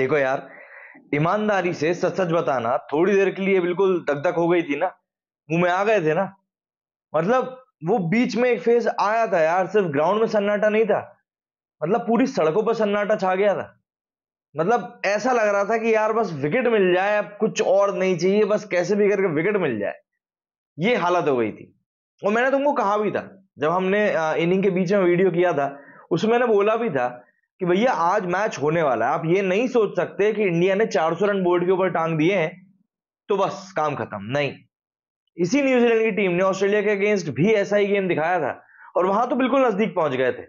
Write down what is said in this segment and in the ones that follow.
देखो यार ईमानदारी से सच सच बताना थोड़ी देर के लिए बिल्कुल धक धक हो गई थी ना मुंह में आ गए थे ना मतलब वो बीच में एक फेज आया था यार सिर्फ ग्राउंड में सन्नाटा नहीं था मतलब पूरी सड़कों पर सन्नाटा छा गया था मतलब ऐसा लग रहा था कि यार बस विकेट मिल जाए अब कुछ और नहीं चाहिए बस कैसे भी करके विकेट मिल जाए ये हालत हो गई थी और मैंने तुमको कहा भी था जब हमने इनिंग के बीच में वीडियो किया था उसमें मैंने बोला भी था कि भैया आज मैच होने वाला है आप ये नहीं सोच सकते कि इंडिया ने 400 रन बोर्ड के ऊपर टांग दिए हैं तो बस काम खत्म नहीं इसी न्यूजीलैंड की टीम ने ऑस्ट्रेलिया के अगेंस्ट भी ऐसा ही गेम दिखाया था और वहां तो बिल्कुल नजदीक पहुंच गए थे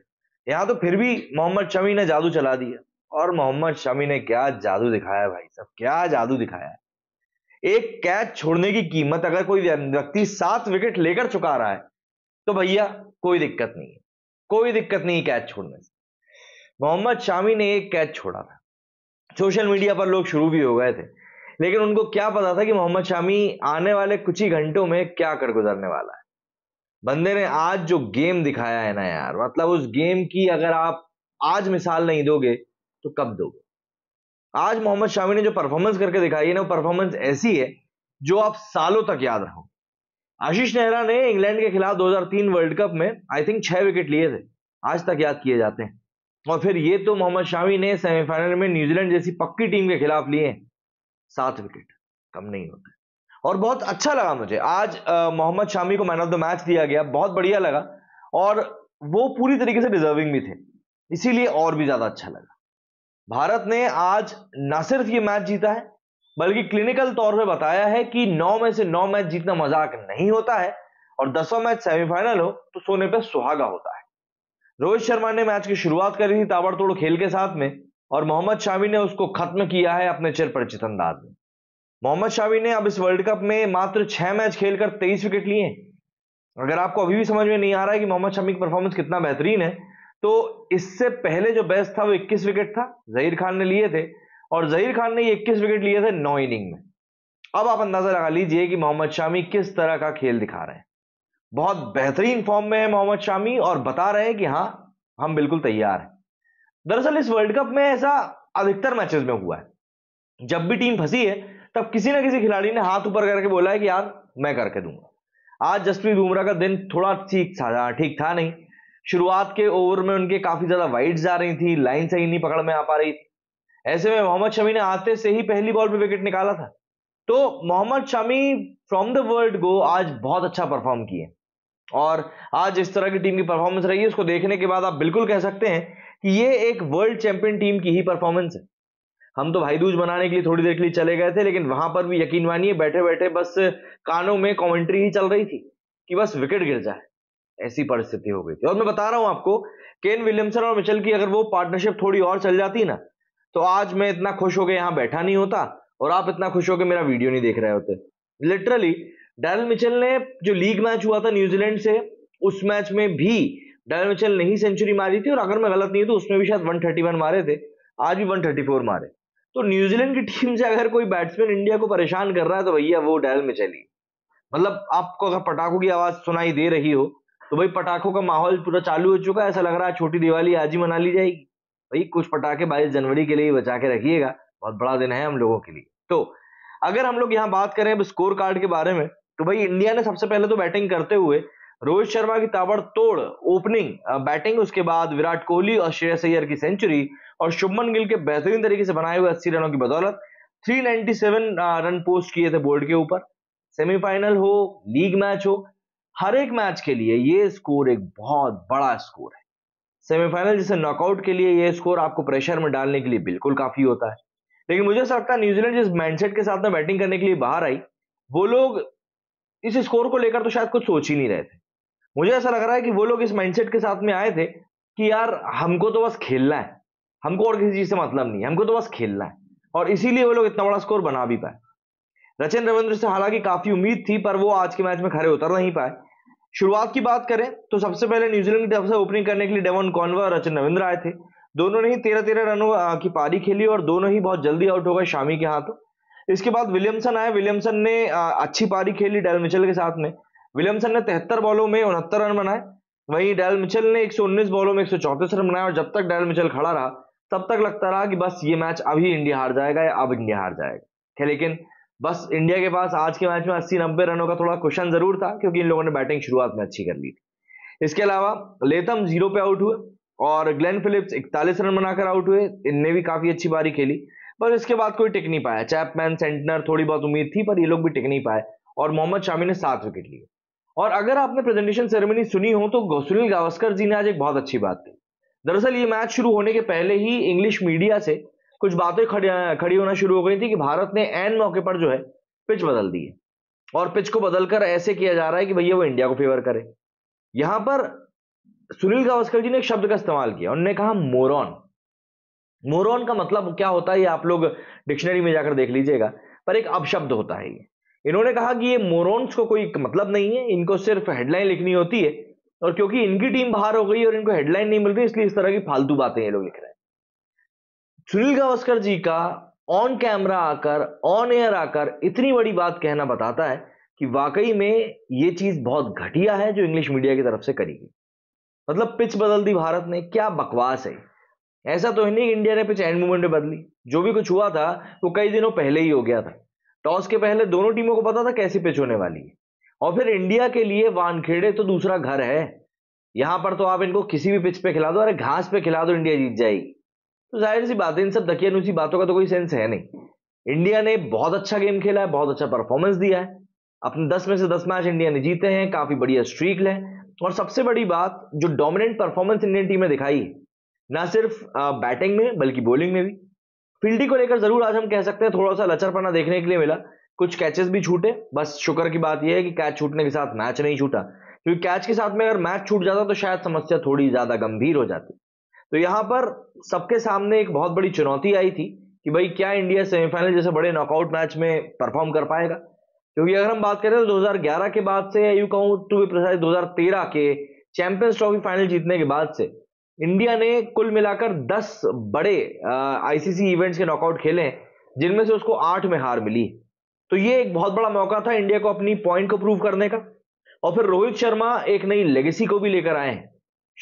यहां तो फिर भी मोहम्मद शमी ने जादू चला दिया और मोहम्मद शमी ने क्या जादू दिखाया भाई साहब क्या जादू दिखाया एक कैच छोड़ने की कीमत अगर कोई व्यक्ति सात विकेट लेकर चुका रहा है तो भैया कोई दिक्कत नहीं है कोई दिक्कत नहीं कैच छोड़ने से मोहम्मद शामी ने एक कैच छोड़ा था सोशल मीडिया पर लोग शुरू भी हो गए थे लेकिन उनको क्या पता था कि मोहम्मद शामी आने वाले कुछ ही घंटों में क्या कर गुजरने वाला है बंदे ने आज जो गेम दिखाया है ना यार मतलब उस गेम की अगर आप आज मिसाल नहीं दोगे तो कब दोगे आज मोहम्मद शामी ने जो परफॉर्मेंस करके दिखाई है ना वो परफॉर्मेंस ऐसी है जो आप सालों तक याद रहो आशीष नेहरा ने इंग्लैंड के खिलाफ 2003 वर्ल्ड कप में आई थिंक छह विकेट लिए थे आज तक याद किए जाते हैं और फिर ये तो मोहम्मद शामी ने सेमीफाइनल में न्यूजीलैंड जैसी पक्की टीम के खिलाफ लिए सात विकेट कम नहीं होते और बहुत अच्छा लगा मुझे आज मोहम्मद शामी को मैन ऑफ द मैच दिया गया बहुत बढ़िया लगा और वो पूरी तरीके से डिजर्विंग भी थे इसीलिए और भी ज्यादा अच्छा लगा भारत ने आज ना सिर्फ ये मैच जीता है बल्कि क्लिनिकल तौर पे बताया है कि नौ में से नौ मैच जीतना मजाक नहीं होता है और दसवां मैच सेमीफाइनल हो तो सोने पर सुहागा होता है रोहित शर्मा ने मैच की शुरुआत करी थी ताबड़तोड़ खेल के साथ में और मोहम्मद शामी ने उसको खत्म किया है अपने चिरपरिचित अंदाज में मोहम्मद शामी ने अब इस वर्ल्ड कप में मात्र छह मैच खेलकर तेईस विकेट लिए अगर आपको अभी भी समझ में नहीं आ रहा है कि मोहम्मद शामी की परफॉर्मेंस कितना बेहतरीन है तो इससे पहले जो बेस्ट था वो 21 विकेट था जहीर खान ने लिए थे और जहीर खान ने ये 21 विकेट लिए थे नौ इनिंग में अब आप अंदाजा लगा लीजिए कि मोहम्मद शामी किस तरह का खेल दिखा रहे हैं बहुत बेहतरीन फॉर्म में है मोहम्मद शामी और बता रहे हैं कि हाँ हम बिल्कुल तैयार हैं दरअसल इस वर्ल्ड कप में ऐसा अधिकतर मैचेस में हुआ है जब भी टीम फंसी है तब किसी ना किसी खिलाड़ी ने हाथ ऊपर करके बोला है कि यार मैं करके दूंगा आज जसप्रीत बुमराह का दिन थोड़ा ठीक था ठीक था नहीं शुरुआत के ओवर में उनके काफी ज्यादा वाइड्स जा रही थी लाइन सही नहीं पकड़ में आ पा रही ऐसे में मोहम्मद शमी ने आते से ही पहली बॉल पे विकेट निकाला था तो Mohammed Shami from the world go आज बहुत अच्छा परफॉर्म किए और आज इस तरह की टीम की परफॉर्मेंस रही है उसको देखने के बाद आप बिल्कुल कह सकते हैं कि ये एक वर्ल्ड चैंपियन टीम की ही परफॉर्मेंस है हम तो भाई दूज बनाने के लिए थोड़ी देर के लिए चले गए थे लेकिन वहां पर भी यकीन मानिए बैठे बैठे बस कानों में कॉमेंट्री ही चल रही थी कि बस विकेट गिर जाए ऐसी परिस्थिति हो गई थी और मैं बता रहा हूं आपको केन विलियमसन और मिचल की अगर वो पार्टनरशिप थोड़ी और चल जाती ना तो आज मैं इतना खुश होकर यहां बैठा नहीं होता और आप इतना खुश होकर मेरा वीडियो नहीं देख रहे होते लिटरली डैरल मिचल ने जो लीग मैच हुआ था न्यूजीलैंड से उस मैच में भी डैरल मिचल ने ही सेंचुरी मारी थी और अगर मैं गलत नहीं तो उसमें भी शायद 131 मारे थे आज भी 134 मारे तो न्यूजीलैंड की टीम से अगर कोई बैट्समैन इंडिया को परेशान कर रहा है तो भैया वो डैरल मिचल ही मतलब आपको अगर पटाखों की आवाज सुनाई दे रही हो तो भाई पटाखों का माहौल पूरा चालू हो चुका है ऐसा लग रहा है छोटी दिवाली आज ही मना ली जाएगी भाई कुछ पटाखे बाईस जनवरी के लिए बचा के रखिएगा बहुत बड़ा दिन है हम लोगों के लिए तो अगर हम लोग यहाँ बात करें अब स्कोर कार्ड के बारे में तो भाई इंडिया ने सबसे पहले तो बैटिंग करते हुए रोहित शर्मा की ताबड़तोड़ ओपनिंग बैटिंग उसके बाद विराट कोहली और श्रेयस अय्यर की सेंचुरी और शुभमन गिल के बेहतरीन तरीके से बनाए हुए अस्सी रनों की बदौलत 397 रन पोस्ट किए थे बोर्ड के ऊपर सेमीफाइनल हो लीग मैच हो हर एक मैच के लिए ये स्कोर एक बहुत बड़ा स्कोर है सेमीफाइनल जैसे नॉकआउट के लिए ये स्कोर आपको प्रेशर में डालने के लिए बिल्कुल काफी होता है लेकिन मुझे ऐसा लगता है न्यूजीलैंड जिस माइंडसेट के साथ में बैटिंग करने के लिए बाहर आई वो लोग इस स्कोर को लेकर तो शायद कुछ सोच ही नहीं रहे थे मुझे ऐसा लग रहा है कि वो लोग इस माइंडसेट के साथ में आए थे कि यार हमको तो बस खेलना है हमको और किसी चीज से मतलब नहीं है हमको तो बस खेलना है और इसीलिए वो लोग इतना बड़ा स्कोर बना भी पाए रचिन रविंद्र से हालांकि काफी उम्मीद थी पर वो आज के मैच में खड़े उतर नहीं पाए शुरुआत की बात करें तो सबसे पहले न्यूजीलैंड की तरफ से ओपनिंग करने के लिए डेवन कॉनवा और रचिन रविंद्र आए थे दोनों ने ही तेरह तेरह रनों की पारी खेली और दोनों ही बहुत जल्दी आउट हो गए शामी के हाथों इसके बाद विलियमसन आए विलियमसन ने अच्छी पारी खेली डेल मिचल के साथ में विलियमसन ने तिहत्तर बॉलों में उनहत्तर रन बनाए वहीं डेल मिचल ने 119 बॉलों में एक रन बनाए और जब तक डेल मिचल खड़ा रहा तब तक लगता रहा कि बस ये मैच अभी इंडिया हार जाएगा या अब इंडिया हार जाएगा लेकिन बस इंडिया के पास आज के मैच में अस्सी नब्बे रनों का थोड़ा क्वेश्चन जरूर था क्योंकि इन लोगों ने बैटिंग शुरुआत में अच्छी कर ली थी इसके अलावा लेथम जीरो पे आउट हुए और ग्लेन फिलिप्स इकतालीस रन बनाकर आउट हुए इनने भी काफी अच्छी पारी खेली पर इसके बाद कोई टिक नहीं पाया चैपमैन सेंटनर थोड़ी बहुत उम्मीद थी पर ये लोग भी टिक नहीं पाए और मोहम्मद शामी ने सात विकेट लिए और अगर आपने प्रेजेंटेशन सेरेमनी सुनी हो तो सुनील गावस्कर जी ने आज एक बहुत अच्छी बात की दरअसल ये मैच शुरू होने के पहले ही इंग्लिश मीडिया से कुछ बातें खड़ी होना शुरू हो गई थी कि भारत ने एन मौके पर जो है पिच बदल दी है और पिच को बदलकर ऐसे किया जा रहा है कि भैया वो इंडिया को फेवर करे यहां पर सुनील गावस्कर जी ने एक शब्द का इस्तेमाल किया उन्होंने कहा मोरॉन मोरोन का मतलब क्या होता है ये आप लोग डिक्शनरी में जाकर देख लीजिएगा पर एक अपशब्द होता है ये इन्होंने कहा कि ये मोरोन्स को कोई मतलब नहीं है इनको सिर्फ हेडलाइन लिखनी होती है और क्योंकि इनकी टीम बाहर हो गई और इनको हेडलाइन नहीं मिल रही इसलिए इस तरह की फालतू बातें ये लोग लिख रहे हैं सुनील गावस्कर जी का ऑन कैमरा आकर ऑन एयर आकर इतनी बड़ी बात कहना बताता है कि वाकई में ये चीज बहुत घटिया है जो इंग्लिश मीडिया की तरफ से करी गई मतलब पिच बदल दी भारत ने क्या बकवास है ऐसा तो है नहीं इंडिया ने पिच एंड मूवमेंट में बदली जो भी कुछ हुआ था वो कई दिनों पहले ही हो गया था टॉस के पहले दोनों टीमों को पता था कैसी पिच होने वाली है और फिर इंडिया के लिए वानखेड़े तो दूसरा घर है यहां पर तो आप इनको किसी भी पिच पे खिला दो अरे घास पे खिला दो इंडिया जीत जाएगी तो जाहिर सी बात है इन सब दकियानुसी बातों का तो कोई सेंस है नहीं इंडिया ने बहुत अच्छा गेम खेला है बहुत अच्छा परफॉर्मेंस दिया है अपने दस में से दस मैच इंडिया ने जीते हैं काफी बढ़िया स्ट्रीक है और सबसे बड़ी बात जो डोमिनेंट परफॉर्मेंस इंडियन टीम ने दिखाई है ना सिर्फ बैटिंग में बल्कि बॉलिंग में भी फील्डिंग को लेकर जरूर आज हम कह सकते हैं थोड़ा सा लचरपना देखने के लिए मिला कुछ कैचेस भी छूटे बस शुक्र की बात यह है कि कैच छूटने के साथ मैच नहीं छूटा क्योंकि कैच के साथ में अगर मैच छूट जाता तो शायद समस्या थोड़ी ज्यादा गंभीर हो जाती तो यहाँ पर सबके सामने एक बहुत बड़ी चुनौती आई थी कि भाई क्या इंडिया सेमीफाइनल जैसे बड़े नॉकआउट मैच में परफॉर्म कर पाएगा क्योंकि अगर हम बात करें तो 2011 के बाद से यू कहूँ टू बी प्रिसाइज दो के चैंपियंस ट्रॉफी फाइनल जीतने के बाद से इंडिया ने कुल मिलाकर 10 बड़े आईसीसी इवेंट्स के नॉकआउट खेले जिनमें से उसको आठ में हार मिली तो ये एक बहुत बड़ा मौका था इंडिया को अपनी पॉइंट को प्रूव करने का और फिर रोहित शर्मा एक नई लेगेसी को भी लेकर आए हैं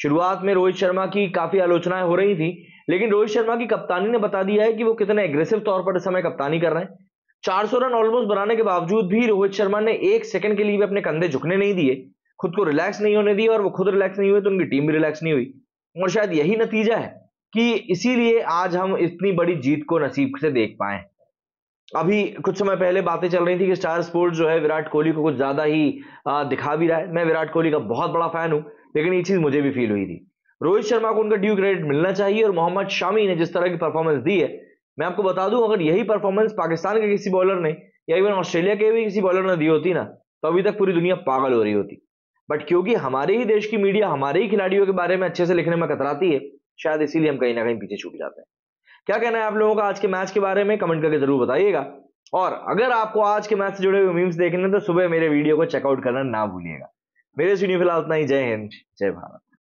शुरुआत में रोहित शर्मा की काफी आलोचनाएं हो रही थी लेकिन रोहित शर्मा की कप्तानी ने बता दिया है कि वो कितने एग्रेसिव तौर पर इस समय कप्तानी कर रहे हैं चार रन ऑलमोस्ट बनाने के बावजूद भी रोहित शर्मा ने एक सेकंड के लिए भी अपने कंधे झुकने नहीं दिए खुद को रिलैक्स नहीं होने दिए और वो खुद रिलैक्स नहीं हुए तो उनकी टीम भी रिलैक्स नहीं हुई और शायद यही नतीजा है कि इसीलिए आज हम इतनी बड़ी जीत को नसीब से देख पाए अभी कुछ समय पहले बातें चल रही थी कि स्टार स्पोर्ट्स जो है विराट कोहली को कुछ ज़्यादा ही दिखा भी रहा है मैं विराट कोहली का बहुत बड़ा फैन हूं लेकिन ये चीज़ मुझे भी फील हुई थी रोहित शर्मा को उनका ड्यू क्रेडिट मिलना चाहिए और मोहम्मद शामी ने जिस तरह की परफॉर्मेंस दी है मैं आपको बता दूं अगर यही परफॉर्मेंस पाकिस्तान के किसी बॉलर ने या इवन ऑस्ट्रेलिया के भी किसी बॉलर ने दी होती ना तो अभी तक पूरी दुनिया पागल हो रही होती बट क्योंकि हमारे ही देश की मीडिया हमारे ही खिलाड़ियों के बारे में अच्छे से लिखने में कतराती है शायद इसीलिए हम कहीं ना कहीं पीछे छूट जाते हैं क्या कहना है आप लोगों का आज के मैच के बारे में कमेंट करके जरूर बताइएगा और अगर आपको आज के मैच से जुड़े हुए मीम्स देखने तो सुबह मेरे वीडियो को चेकआउट करना ना भूलिएगा मेरे वीडियो फिलहाल उतना ही जय हिंद जय भारत